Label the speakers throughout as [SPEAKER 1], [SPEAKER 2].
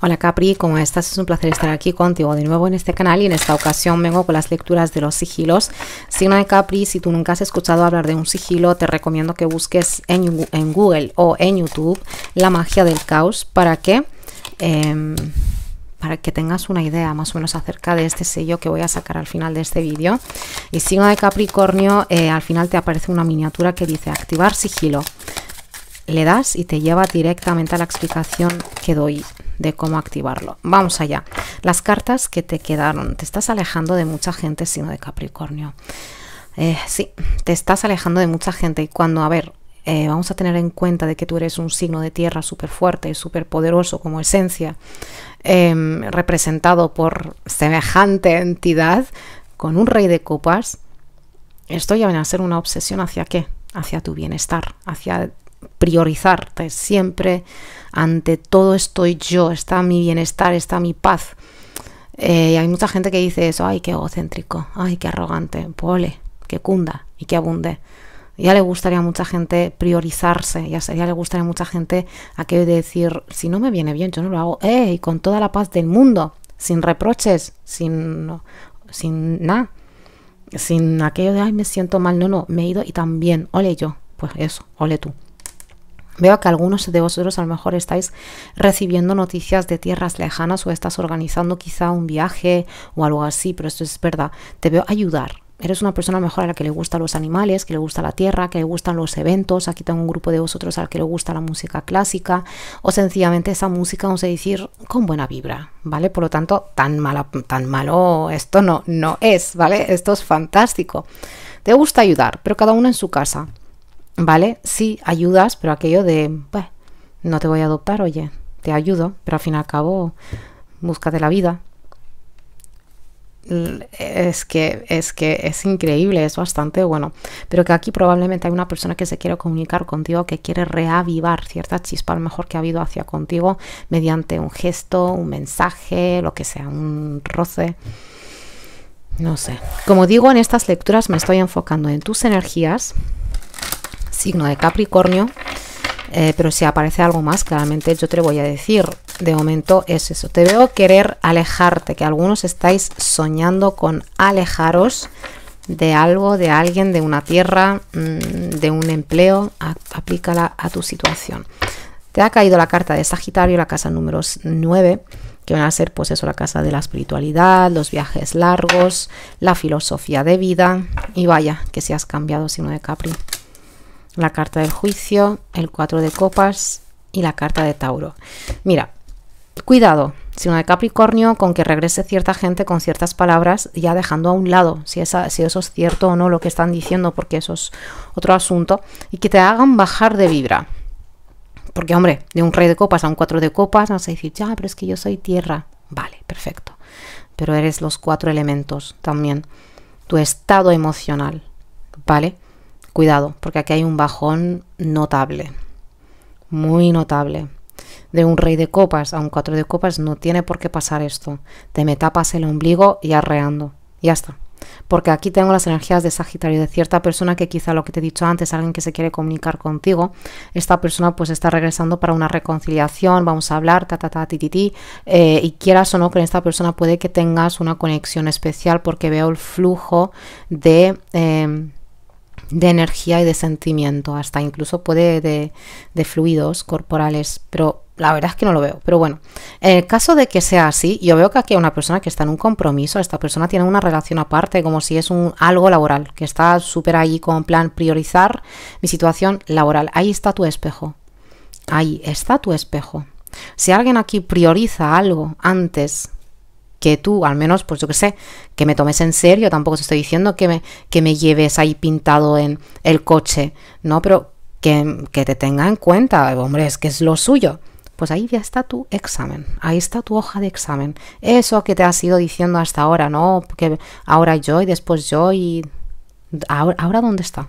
[SPEAKER 1] Hola Capri, ¿cómo estás? Es un placer estar aquí contigo de nuevo en este canal y en esta ocasión vengo con las lecturas de los sigilos. Signo de Capri, si tú nunca has escuchado hablar de un sigilo, te recomiendo que busques en, Google o en YouTube la magia del caos para que... Em, para que tengas una idea más o menos acerca de este sello que voy a sacar al final de este vídeo. Y signo de Capricornio, eh, al final te aparece una miniatura que dice activar sigilo. Le das y te lleva directamente a la explicación que doy de cómo activarlo. Vamos allá. Las cartas que te quedaron. Te estás alejando de mucha gente, sino de Capricornio. Eh, sí, te estás alejando de mucha gente y cuando, a ver, eh, vamos a tener en cuenta de que tú eres un signo de tierra súper fuerte, súper poderoso como esencia, em, representado por semejante entidad, con un rey de copas, esto ya va a ser una obsesión hacia qué? Hacia tu bienestar, hacia priorizarte. Siempre ante todo estoy yo, está mi bienestar, está mi paz. Eh, y hay mucha gente que dice eso, ay, qué egocéntrico, ay, qué arrogante, ole, que cunda y que abunde. Ya le gustaría a mucha gente priorizarse, ya, sería le gustaría a mucha gente aquello de decir, si no me viene bien, yo no lo hago, eh, con toda la paz del mundo, sin reproches, sin, sin nada, sin aquello de, ay, me siento mal, no, no, me he ido y también, ole yo, pues eso, ole tú. Veo que algunos de vosotros a lo mejor estáis recibiendo noticias de tierras lejanas o estás organizando quizá un viaje o algo así, pero esto es verdad. Te veo ayudar, eres una persona mejor a la que le gustan los animales, que le gusta la tierra, que le gustan los eventos. Aquí tengo un grupo de vosotros al que le gusta la música clásica o sencillamente esa música, vamos a decir, con buena vibra, ¿vale? Por lo tanto, tan, mala, tan malo esto no, no es, ¿vale? Esto es fantástico. Te gusta ayudar, pero cada uno en su casa. ¿vale? Sí, ayudas, pero aquello de, pues, no te voy a adoptar, oye, te ayudo, pero al fin y al cabo, búscate la vida. Es que, es que es increíble, es bastante bueno. Pero que aquí probablemente hay una persona que se quiere comunicar contigo, que quiere reavivar cierta chispa, a lo mejor que ha habido hacia contigo, mediante un gesto, un mensaje, lo que sea, un roce. No sé. Como digo, en estas lecturas me estoy enfocando en tus energías, signo de Capricornio, eh, pero si aparece algo más, claramente yo te lo voy a decir. De momento es eso. Te veo querer alejarte, que algunos estáis soñando con alejaros de algo, de alguien, de una tierra, mm, de un empleo. aplícala a tu situación. Te ha caído la carta de Sagitario, la casa número 9, que van a ser pues eso, la casa de la espiritualidad, los viajes largos, la filosofía de vida. Y vaya, que si has cambiado signo de Capri la carta del juicio, el cuatro de copas y la carta de Tauro. Mira, cuidado, si sino de Capricornio, con que regrese cierta gente con ciertas palabras, ya dejando a un lado si, si eso es cierto o no lo que están diciendo, porque eso es otro asunto, y que te hagan bajar de vibra. Porque, hombre, de un rey de copas a un cuatro de copas, vas a decir, ya, pero es que yo soy tierra. Vale, perfecto. Pero eres los cuatro elementos también. Tu estado emocional, ¿vale? cuidado, porque aquí hay un bajón notable, muy notable. De un rey de copas a un cuatro de copas no tiene por qué pasar esto. Te me el ombligo y arreando. Ya está. Porque aquí tengo las energías de Sagitario, de cierta persona que quizá lo que te he dicho antes, alguien que se quiere comunicar contigo, esta persona pues está regresando para una reconciliación, vamos a hablar, ta, ta, ta, ti, ti, ti, eh, y quieras o no con esta persona puede que tengas una conexión especial porque veo el flujo de... Eh, de energía y de sentimiento, hasta incluso puede de, fluidos corporales, pero la verdad es que no lo veo. Pero bueno, en el caso de que sea así, yo veo que aquí hay una persona que está en un compromiso, esta persona tiene una relación aparte, como si es un algo laboral, que está súper ahí con plan priorizar mi situación laboral. Ahí está tu espejo. Ahí está tu espejo. Si alguien aquí prioriza algo antes que tú, al menos, pues yo que sé, que me tomes en serio, tampoco te estoy diciendo que me, que me lleves ahí pintado en el coche, ¿no? Pero que, que te tenga en cuenta, hombre, es que es lo suyo. Pues ahí ya está tu examen, ahí está tu hoja de examen. Eso que te has ido diciendo hasta ahora, ¿no? Que ahora yo y después yo y... ahora, ahora dónde está?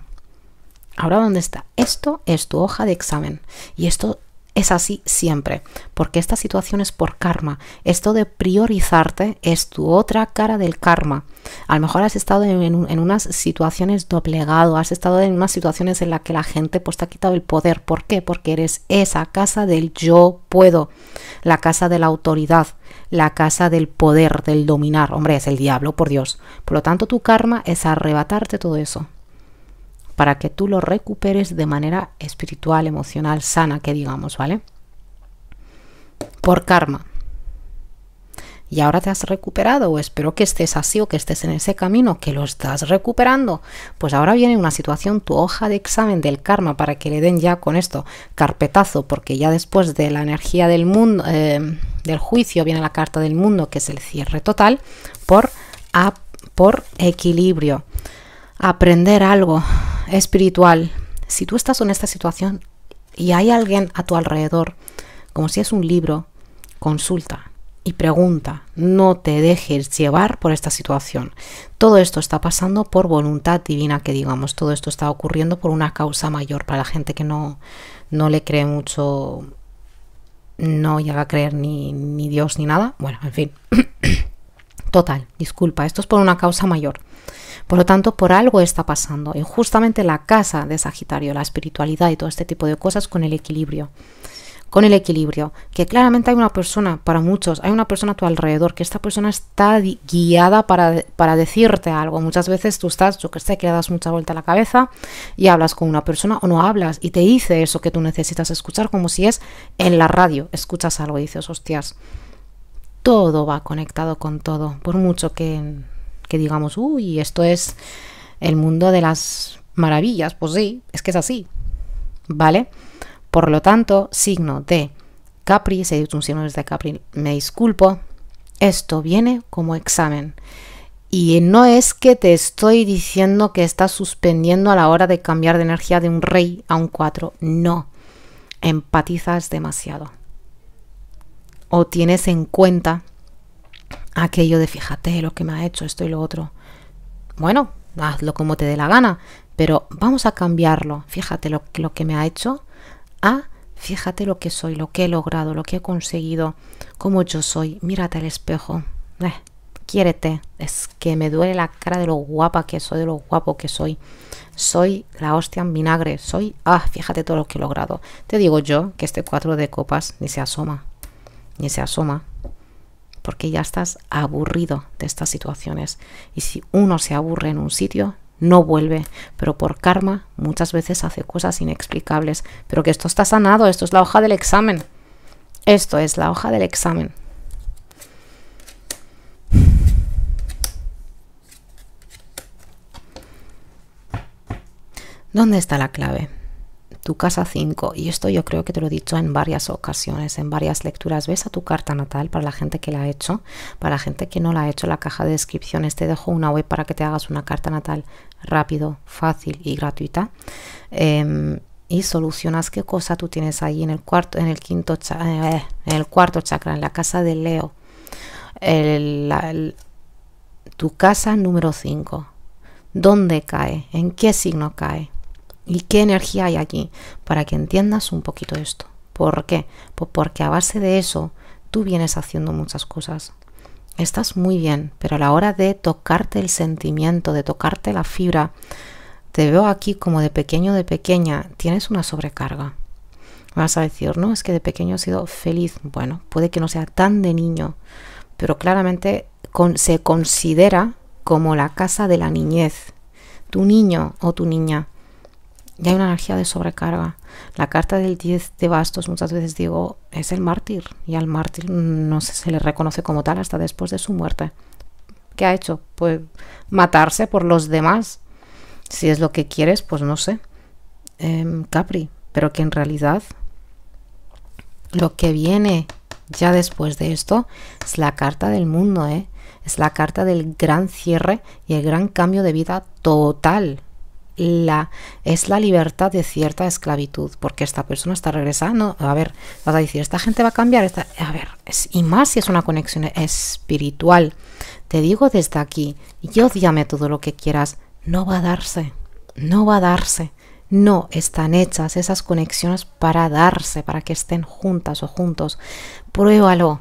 [SPEAKER 1] Ahora, ¿dónde está? Esto es tu hoja de examen. Y esto es así siempre, porque esta situación es por karma. Esto de priorizarte es tu otra cara del karma. A lo mejor has estado en, unas situaciones doblegado, has estado en unas situaciones en las que la gente pues, te ha quitado el poder. ¿Por qué? Porque eres esa casa del yo puedo, la casa de la autoridad, la casa del poder, del dominar. Hombre, es el diablo, por Dios. Por lo tanto, tu karma es arrebatarte todo eso para que tú lo recuperes de manera espiritual, emocional, sana, que digamos, ¿vale? Por karma. Y ahora te has recuperado, o espero que estés así o que estés en ese camino, que lo estás recuperando. Pues ahora viene una situación, tu hoja de examen del karma, para que le den ya con esto carpetazo, porque ya después de la energía del mundo, eh, del juicio, viene la carta del mundo, que es el cierre total, por, por equilibrio aprender algo, espiritual, si tú estás en esta situación y hay alguien a tu alrededor, como si es un libro, consulta y pregunta, no te dejes llevar por esta situación. Todo esto está pasando por voluntad divina, que digamos, todo esto está ocurriendo por una causa mayor para la gente que no, no le cree mucho, no llega a creer ni Dios ni nada. Bueno, en fin. Total, disculpa, esto es por una causa mayor. Por lo tanto, por algo está pasando. Y justamente la casa de Sagitario, la espiritualidad y todo este tipo de cosas con el equilibrio. Con el equilibrio, que claramente hay una persona, para muchos, hay una persona a tu alrededor, que esta persona está guiada para, para decirte algo. Muchas veces tú estás, yo que sé, que le das mucha vuelta a la cabeza y hablas con una persona o no hablas y te dice eso que tú necesitas escuchar, como si es en la radio, escuchas algo y dices, hostias, todo va conectado con todo, por mucho que que digamos, uy, esto es el mundo de las maravillas. Pues sí, es que es así. ¿Vale? Por lo tanto, signo de Capri, se dice un signo de Capri, me disculpo. Esto viene como examen. Y no es que te estoy diciendo que estás suspendiendo a la hora de cambiar de energía de un rey a un cuatro, No. Empatizas demasiado. O tienes en cuenta aquello de fíjate lo que me ha hecho esto y lo otro. Bueno, hazlo como te dé la gana, pero vamos a cambiarlo. Fíjate lo, que me ha hecho a fíjate lo que soy, lo que he logrado, lo que he conseguido, Como yo soy. Mírate al espejo. Eh, quiérete. Es que me duele la cara de lo guapa que soy, de lo guapo que soy. Soy la hostia en vinagre. Soy, ah, fíjate todo lo que he logrado. Te digo yo que este cuatro de copas ni se asoma. Ni se asoma porque ya estás aburrido de estas situaciones. Y si uno se aburre en un sitio, no vuelve, pero por karma muchas veces hace cosas inexplicables. Pero que esto está sanado, esto es la hoja del examen. Esto es la hoja del examen. ¿Dónde está la clave? tu casa 5. Y esto yo creo que te lo he dicho en varias ocasiones, en varias lecturas. Ves a tu carta natal para la gente que la ha hecho. Para la gente que no la ha hecho, la caja de descripciones te dejo una web para que te hagas una carta natal rápido, fácil y gratuita. Em, y solucionas qué cosa tú tienes ahí en el cuarto, en el quinto, eh, eh, en el cuarto chakra, en la casa de Leo. tu casa número 5. ¿Dónde cae? ¿En qué signo cae? ¿Y qué energía hay aquí? Para que entiendas un poquito esto. ¿Por qué? Pues porque a base de eso tú vienes haciendo muchas cosas. Estás muy bien, pero a la hora de tocarte el sentimiento, de tocarte la fibra, te veo aquí como de pequeño, de pequeña, tienes una sobrecarga. Vas a decir, no, es que de pequeño he sido feliz. Bueno, puede que no sea tan de niño, pero claramente se considera como la casa de la niñez. Tu niño o tu niña ya hay una energía de sobrecarga. La carta del 10 de bastos muchas veces digo es el mártir y al mártir no se, le reconoce como tal hasta después de su muerte. ¿Qué ha hecho? Pues matarse por los demás. Si es lo que quieres, pues no sé. Em, Capri, pero que en realidad lo que viene ya después de esto es la carta del mundo, ¿eh? es la carta del gran cierre y el gran cambio de vida total la, es la libertad de cierta esclavitud, porque esta persona está regresando. A ver, vas a decir, esta gente va a cambiar. a ver, es, y más si es una conexión espiritual. Te digo desde aquí, yo odiame todo lo que quieras, no va a darse, no va a darse. No están hechas esas conexiones para darse, para que estén juntas o juntos. Pruébalo,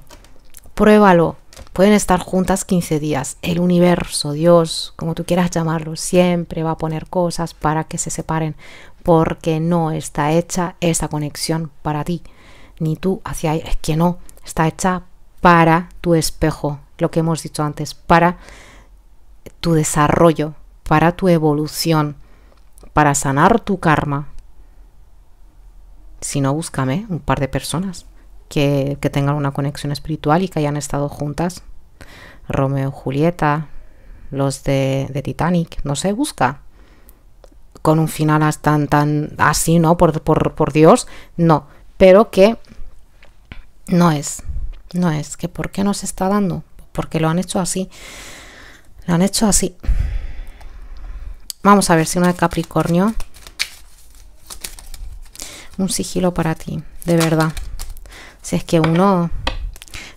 [SPEAKER 1] pruébalo, Pueden estar juntas 15 días. El universo, Dios, como tú quieras llamarlo, siempre va a poner cosas para que se separen, porque no está hecha esa conexión para ti, ni tú hacia ahí. Es que no, está hecha para tu espejo, lo que hemos dicho antes, para tu desarrollo, para tu evolución, para sanar tu karma. Si no, búscame un par de personas que, tengan una conexión espiritual y que hayan estado juntas. Romeo y Julieta, los de, Titanic, no se busca. Con un final tan, tan así, ¿no? Por, por Dios, no. Pero que no es, no es, que ¿por qué no se está dando? Porque lo han hecho así, lo han hecho así. Vamos a ver si una de Capricornio. Un sigilo para ti, de verdad. Si es que uno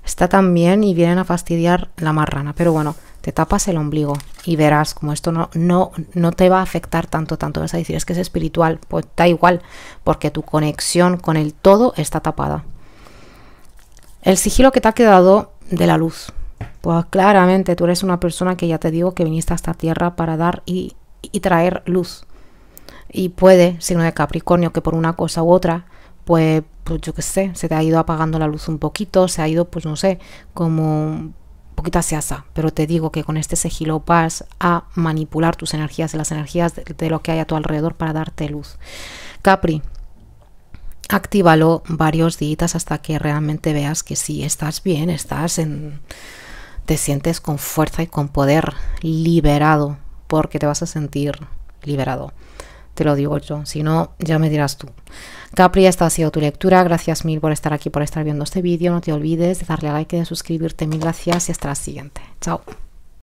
[SPEAKER 1] está tan bien y vienen a fastidiar la marrana. Pero bueno, te tapas el ombligo y verás como esto no, no, no te va a afectar tanto, tanto. Vas a decir, es que es espiritual. Pues da igual, porque tu conexión con el todo está tapada. El sigilo que te ha quedado de la luz. Pues claramente tú eres una persona que ya te digo que viniste a esta tierra para dar y, y traer luz. Y puede, signo de Capricornio, que por una cosa u otra pues, yo qué sé, se te ha ido apagando la luz un poquito, se ha ido, pues no sé, como un poquito aseasa. Pero te digo que con este sigilo vas a manipular tus energías, las energías de, lo que hay a tu alrededor para darte luz. Capri, actívalo varios días hasta que realmente veas que sí, estás bien, estás en... te sientes con fuerza y con poder liberado, porque te vas a sentir liberado te lo digo yo, si no, ya me dirás tú. Capri, esta ha sido tu lectura, gracias mil por estar aquí, por estar viendo este vídeo, no te olvides de darle a like y de suscribirte, mil gracias y hasta la siguiente. Chao.